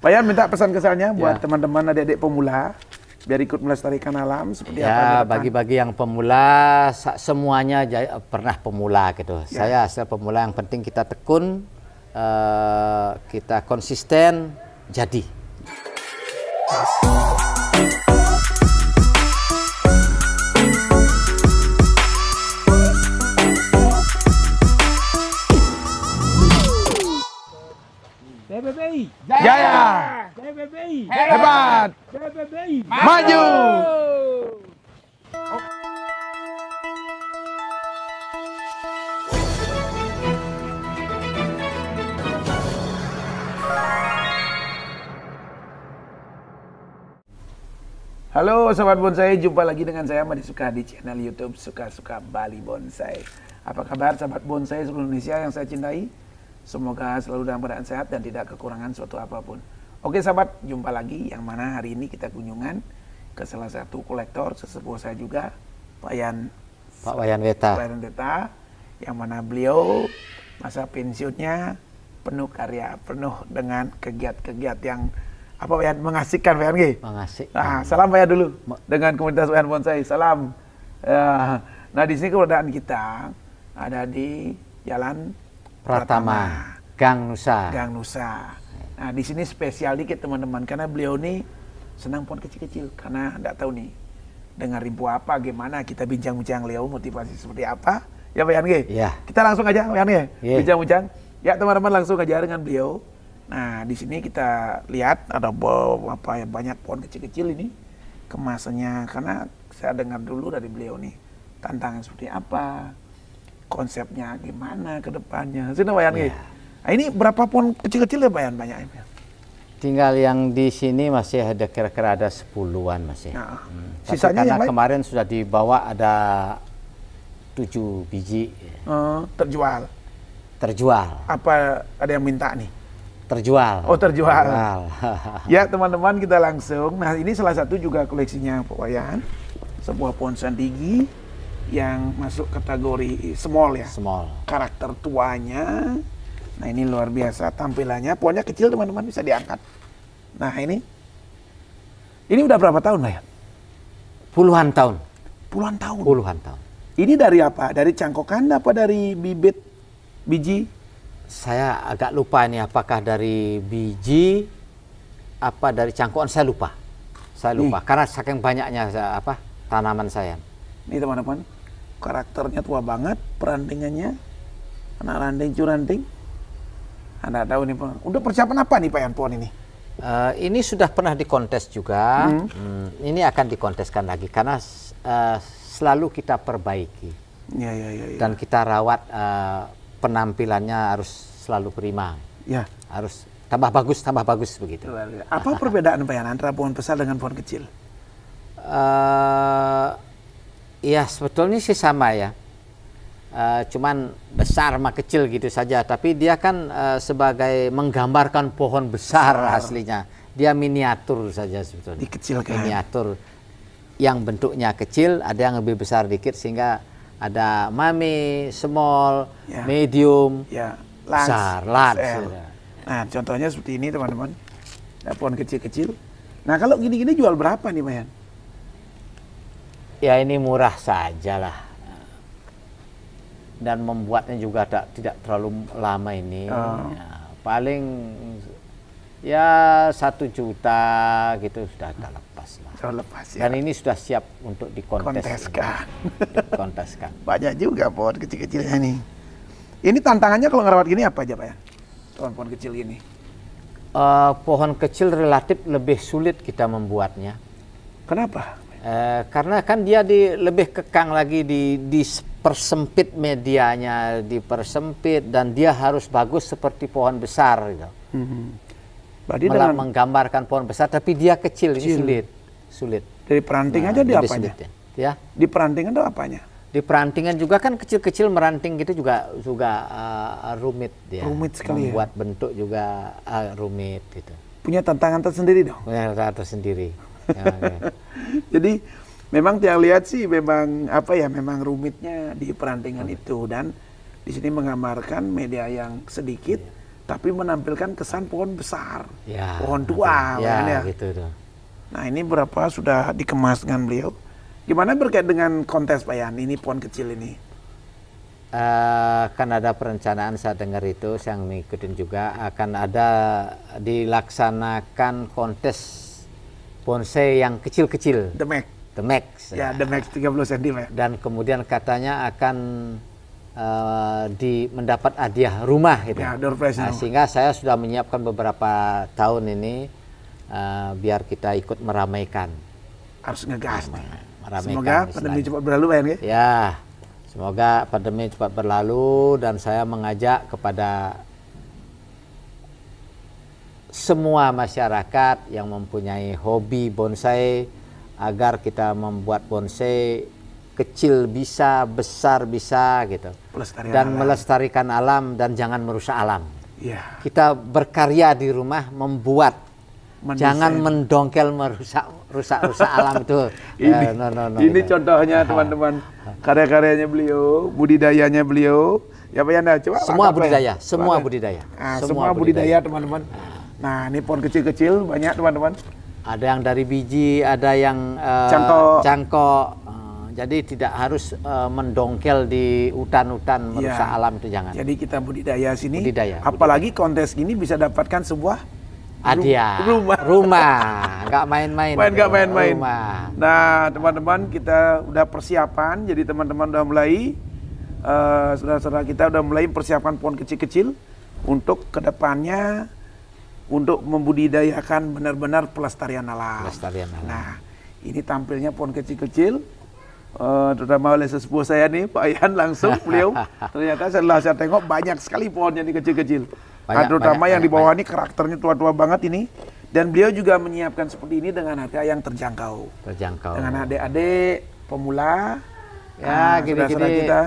Pak Yan minta pesan kesannya buat ya. teman-teman adik-adik pemula biar ikut melestarikan alam seperti ya, apa? Ya bagi-bagi yang pemula semuanya jaya, pernah pemula gitu. Ya. Saya asal pemula yang penting kita tekun, uh, kita konsisten, jadi. Jaya. Hebat. Maju. Maju. Halo sahabat bonsai, jumpa lagi dengan saya Madi Suka di channel YouTube Suka Suka Bali Bonsai. Apa kabar sahabat bonsai seluruh Indonesia yang saya cintai? Semoga selalu dalam keadaan sehat dan tidak kekurangan suatu apapun. Oke sahabat, jumpa lagi yang mana hari ini kita kunjungan ke salah satu kolektor sesepuh saya juga, Pak Yan. Pak Wayan Weta. Pak Wayan Weta, yang mana beliau masa pensiunnya penuh karya, penuh dengan kegiatan-kegiatan yang apa Wayan mengasihkan Wayan G. Mengasihkan. Nah, salam Wayan dulu dengan komunitas Wayan Bonsai. Salam. Ya. nah di sini keberadaan kita ada di Jalan Pratama, Pratama. Gang Nusa. Gang Nusa. Nah, di sini spesial dikit teman-teman karena beliau ini senang pohon kecil-kecil karena tidak tahu nih dengan ribu apa gimana kita bincang-bincang beliau motivasi seperti apa ya Pak Yange ya. kita langsung aja Pak Yange yeah. bincang-bincang ya teman-teman langsung aja dengan beliau nah di sini kita lihat ada apa ya banyak pohon kecil-kecil ini kemasannya karena saya dengar dulu dari beliau nih tantangan seperti apa konsepnya gimana ke depannya. Sini Pak Yan. Yeah. Nah, ini berapapun kecil-kecil ya Pak Yan banyak ya? Tinggal yang di sini masih ada kira-kira ada sepuluhan masih. Nah, hmm. Tapi sisanya karena kemarin sudah dibawa ada tujuh biji. Uh, terjual. Terjual. Apa ada yang minta nih? Terjual. Oh terjual. terjual. ya teman-teman kita langsung. Nah ini salah satu juga koleksinya Pak Wayan. Sebuah pohon sandigi yang masuk kategori small ya. Small. Karakter tuanya. Nah ini luar biasa tampilannya. Pohonnya kecil teman-teman bisa diangkat. Nah ini. Ini udah berapa tahun lah ya? Puluhan tahun. Puluhan tahun. Puluhan tahun. Ini dari apa? Dari cangkokan apa dari bibit biji? Saya agak lupa ini apakah dari biji apa dari cangkokan saya lupa. Saya lupa nih. karena saking banyaknya apa tanaman saya. Ini teman-teman karakternya tua banget, perantingannya anak ranting curanting. Anda tahu nih, Pak. Udah persiapan apa nih Pak Yanpon ini? Uh, ini sudah pernah dikontes juga. Hmm. Hmm, ini akan dikonteskan lagi karena uh, selalu kita perbaiki. Ya, ya, ya, ya. Dan kita rawat uh, penampilannya harus selalu prima. Ya. Harus tambah bagus, tambah bagus begitu. Apa perbedaan Pak Yan antara pohon besar dengan pohon kecil? Iya sebetulnya sih sama ya. Uh, cuman besar sama kecil gitu saja tapi dia kan uh, sebagai menggambarkan pohon besar, besar aslinya dia miniatur saja sebetulnya dikecilkan miniatur yang bentuknya kecil ada yang lebih besar dikit sehingga ada mami small ya. medium ya. Lans, besar large iya. nah contohnya seperti ini teman-teman nah, pohon kecil-kecil nah kalau gini-gini jual berapa nih Mayan? ya ini murah saja lah dan membuatnya juga tak, tidak terlalu lama ini oh. ya, paling ya satu juta gitu sudah tak lepas lah sudah lepas ya dan ini sudah siap untuk dikonteskan konteskan banyak juga pohon kecil-kecilnya nih ini tantangannya kalau ngerawat gini apa aja pak ya pohon pohon kecil ini uh, pohon kecil relatif lebih sulit kita membuatnya kenapa Eh, karena kan dia di, lebih kekang lagi di, dipersempit medianya, dipersempit dan dia harus bagus seperti pohon besar gitu. Hmm. Berarti Mel- menggambarkan pohon besar tapi dia kecil, kecil. ini sulit. Sulit. Dari peranting nah, aja di apanya? Sulit, ya. Di perantingan itu apanya? Di perantingan juga kan kecil-kecil meranting gitu juga juga uh, rumit dia. Rumit sekali. Ya? Membuat ya. bentuk juga uh, rumit gitu. Punya tantangan tersendiri dong. Punya tantangan tersendiri ya. ya. Jadi memang tiang lihat sih memang apa ya memang rumitnya di perantingan itu dan di sini menggambarkan media yang sedikit ya. tapi menampilkan kesan pohon besar, ya. pohon tua, ya, kan ya. Gitu Nah ini berapa sudah dikemas dengan beliau? Gimana berkait dengan kontes Pak Yan? Ini pohon kecil ini uh, kan ada perencanaan saya dengar itu saya ngikutin juga akan ada dilaksanakan kontes bonsai yang kecil-kecil. The Max. The Max. Ya, The Max 30 cm. Dan kemudian katanya akan uh, di mendapat hadiah rumah gitu. Ya, door Nah, sehingga saya sudah menyiapkan beberapa tahun ini uh, biar kita ikut meramaikan. Harus ngegas Meramaikan Semoga istilahnya. pandemi cepat berlalu ya. Ya. Semoga pandemi cepat berlalu dan saya mengajak kepada semua masyarakat yang mempunyai hobi bonsai agar kita membuat bonsai kecil bisa, besar bisa gitu. Melestarikan dan alam. melestarikan alam dan jangan merusak alam. Yeah. Kita berkarya di rumah membuat Mendesain. jangan mendongkel merusak rusak rusak alam itu. Eh, ini uh, no, no, no, ini gitu. contohnya teman-teman karya-karyanya beliau, budidayanya beliau. Ya Pak Yanda, ya, coba semua ya? budidaya, semua ya? budidaya. Ah, semua, budidaya teman-teman. Nah, ini pohon kecil-kecil banyak teman-teman. Ada yang dari biji, ada yang uh, cangkok. cangkok. Uh, jadi tidak harus uh, mendongkel di hutan-hutan iya. merusak ya. alam itu jangan. Jadi kita budidaya sini. Budidaya. Apalagi budidaya. kontes gini bisa dapatkan sebuah hadiah rumah. Rumah, Enggak main-main. Main nggak main-main. Nah, teman-teman kita udah persiapan. Jadi teman-teman udah mulai, saudara saudara-saudara kita udah mulai persiapkan pohon kecil-kecil untuk kedepannya untuk membudidayakan benar-benar pelestarian alam. Pelestarian alam. Nah, ini tampilnya pohon kecil-kecil, uh, terutama oleh sesepuh saya nih, Pak Ian langsung beliau. ternyata setelah saya tengok banyak sekali pohonnya ini kecil-kecil. Nah, terutama banyak, yang di bawah ini karakternya tua-tua banget ini. Dan beliau juga menyiapkan seperti ini dengan harga yang terjangkau. Terjangkau. Dengan adik-adik pemula, ya gini gini Nah, kita.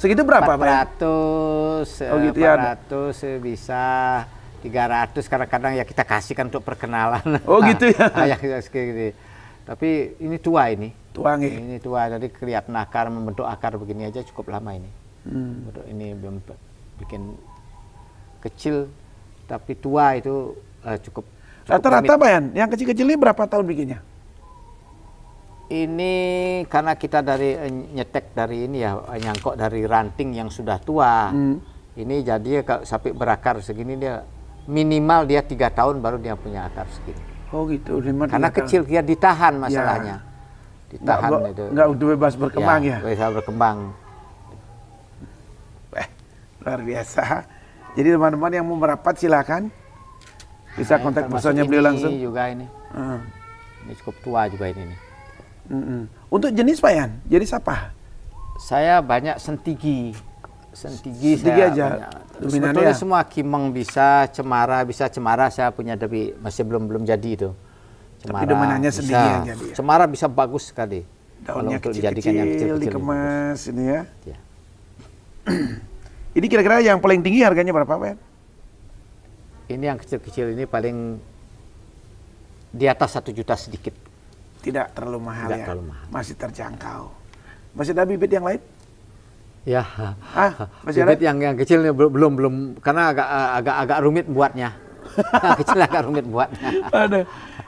Segitu berapa, Pak? 400, oh, gitu, 400 ya. Eh, bisa 300 kadang-kadang ya kita kasihkan untuk perkenalan. Oh gitu ya. ya Ayah kita gitu. Tapi ini tua ini. Tua nih. Ini tua jadi kelihatan akar membentuk akar begini aja cukup lama ini. Hmm. Ini belum bikin kecil tapi tua itu uh, cukup. Rata-rata Bayan, yang kecil-kecil ini berapa tahun bikinnya? Ini karena kita dari eh, nyetek dari ini ya nyangkok dari ranting yang sudah tua. Hmm. Ini jadi ya kalau sapi berakar segini dia minimal dia tiga tahun baru dia punya akar skin. Oh gitu. Lima, Karena tiga kecil dia ditahan ya. masalahnya. Ya. Ditahan nggak, itu. Nggak udah bebas ya, berkembang ya. ya? berkembang. Eh, luar biasa. Jadi teman-teman yang mau merapat silakan bisa nah, kontak personnya beliau langsung. juga ini. Uh. Ini cukup tua juga ini. Nih. Untuk jenis Pak Yan, jenis apa? Saya banyak sentigi. Sentigi, Sentigi saya aja. Punya. Sebetulnya ya. semua kimeng bisa, cemara bisa, cemara saya punya tapi masih belum belum jadi itu. Cemara tapi dominannya sendiri yang jadi. Ya? Cemara bisa bagus sekali. Daunnya kecil-kecil, dikemas gitu. ini ya. ya. ini kira-kira yang paling tinggi harganya berapa, Pak? Ini yang kecil-kecil ini paling di atas satu juta sedikit. Tidak terlalu mahal Tidak ya. Terlalu mahal. Masih terjangkau. Masih ada bibit yang lain? Ya. Ah, masih bibit yang yang kecil belum belum karena agak eh, agak agak rumit buatnya. kecil agak rumit buatnya.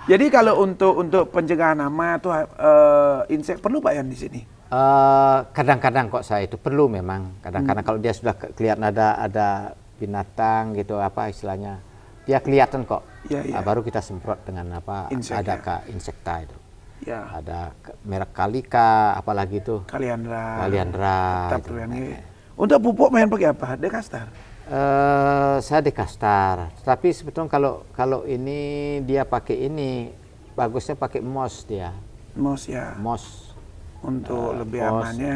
Jadi kalau untuk untuk pencegahan nama itu uh, eh, insek perlu Pak yang di sini. Eh, kadang-kadang uh, kok saya itu perlu memang. Kadang-kadang hmm. kalau dia sudah kelihatan ada ada binatang gitu apa istilahnya, dia kelihatan kok. Ya, ya. Uh, baru kita semprot dengan apa Insek, ada ya. insekta itu ya. ada merek Kalika, apalagi itu. Kaliandra. Kaliandra. Gitu. Untuk pupuk main pakai apa? Dekastar. Uh, eh, saya dekastar, tapi sebetulnya kalau kalau ini dia pakai ini bagusnya pakai mos dia. Mos ya. Mos. Untuk uh, lebih mos, amannya.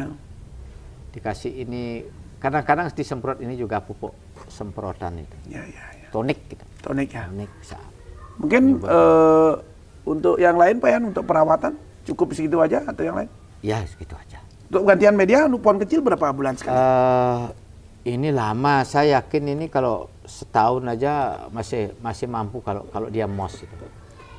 Dikasih ini, kadang-kadang disemprot ini juga pupuk semprotan itu. Ya ya. ya. Tonik gitu. Tonik ya. Tonik. Mungkin. Uh, untuk yang lain Pak Yan, untuk perawatan cukup segitu aja atau yang lain? Ya segitu aja. Untuk gantian media, nupon kecil berapa bulan sekali? Uh, ini lama, saya yakin ini kalau setahun aja masih masih mampu kalau kalau dia mos itu.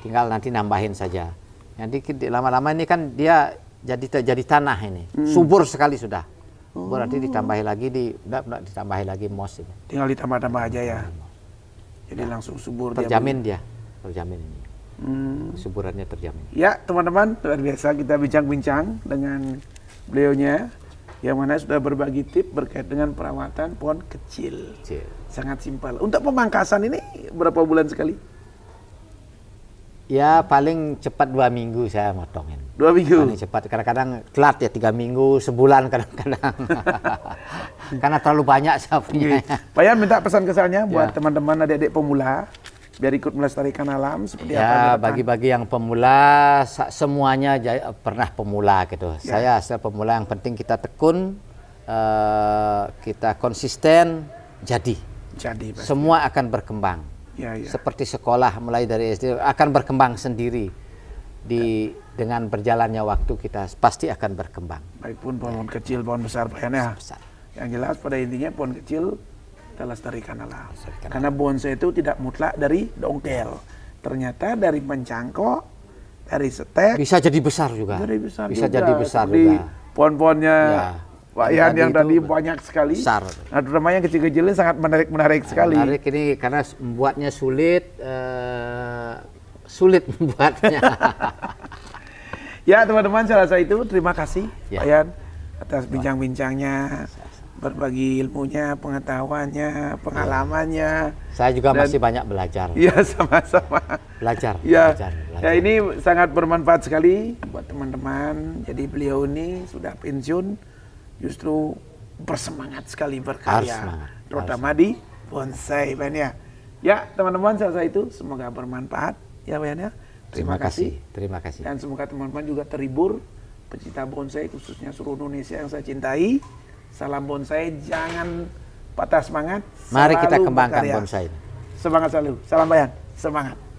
Tinggal nanti nambahin saja. Nanti lama-lama ini kan dia jadi jadi tanah ini, hmm. subur sekali sudah. Oh. Berarti ditambahin lagi di enggak ditambahi lagi mos ini. Tinggal ditambah-tambah aja ya. Jadi nah, langsung subur terjamin dia. dia terjamin ini hmm. suburannya terjamin. Ya, teman-teman, luar biasa kita bincang-bincang dengan beliaunya yang mana sudah berbagi tip berkait dengan perawatan pohon kecil. kecil. Sangat simpel. Untuk pemangkasan ini berapa bulan sekali? Ya paling cepat dua minggu saya motongin. Dua minggu. Paling cepat. Kadang-kadang telat ya tiga minggu, sebulan kadang-kadang. Karena terlalu banyak saya iya. punya. Pak Yan minta pesan kesannya buat ya. teman-teman adik-adik pemula biar ikut melestarikan alam seperti ya, apa? Ya, bagi-bagi yang pemula semuanya pernah pemula gitu. Ya. Saya asal pemula yang penting kita tekun, uh, kita konsisten, jadi. Jadi. Pasti. Semua akan berkembang. Ya, ya. Seperti sekolah mulai dari SD akan berkembang sendiri di ya. dengan berjalannya waktu kita pasti akan berkembang. Baik pun pohon ya. kecil, pohon besar, pohonnya. Besar. Yang jelas pada intinya pohon kecil kita lestarikan alam. Karena bonsai itu tidak mutlak dari dongkel. Ternyata dari mencangkok, dari setek. Bisa jadi besar juga. Jadi besar Bisa juga. jadi besar Seperti juga. Pohon-pohonnya ya. Pak Ian yang tadi banyak sekali. Besar. Nah, terutama yang kecil kecil ini sangat menarik-menarik nah, sekali. Menarik ini karena membuatnya sulit, uh, sulit membuatnya. ya teman-teman, saya rasa itu terima kasih ya. Pak Ian atas bincang-bincangnya berbagi ilmunya, pengetahuannya, pengalamannya. Saya juga Dan, masih banyak belajar. Iya, sama-sama. Belajar, ya. belajar, belajar. Ya, ini sangat bermanfaat sekali buat teman-teman. Jadi beliau ini sudah pensiun justru bersemangat sekali berkarya, semangat, terutama di bonsai Ben ya. Ya, teman-teman saya itu semoga bermanfaat ya Ben ya. Terima, terima kasih. kasih. Terima kasih. Dan semoga teman-teman juga terhibur pecinta bonsai khususnya seluruh Indonesia yang saya cintai salam bonsai jangan patah semangat. Mari kita kembangkan berkarya. bonsai. Semangat selalu. Salam bayang. Semangat.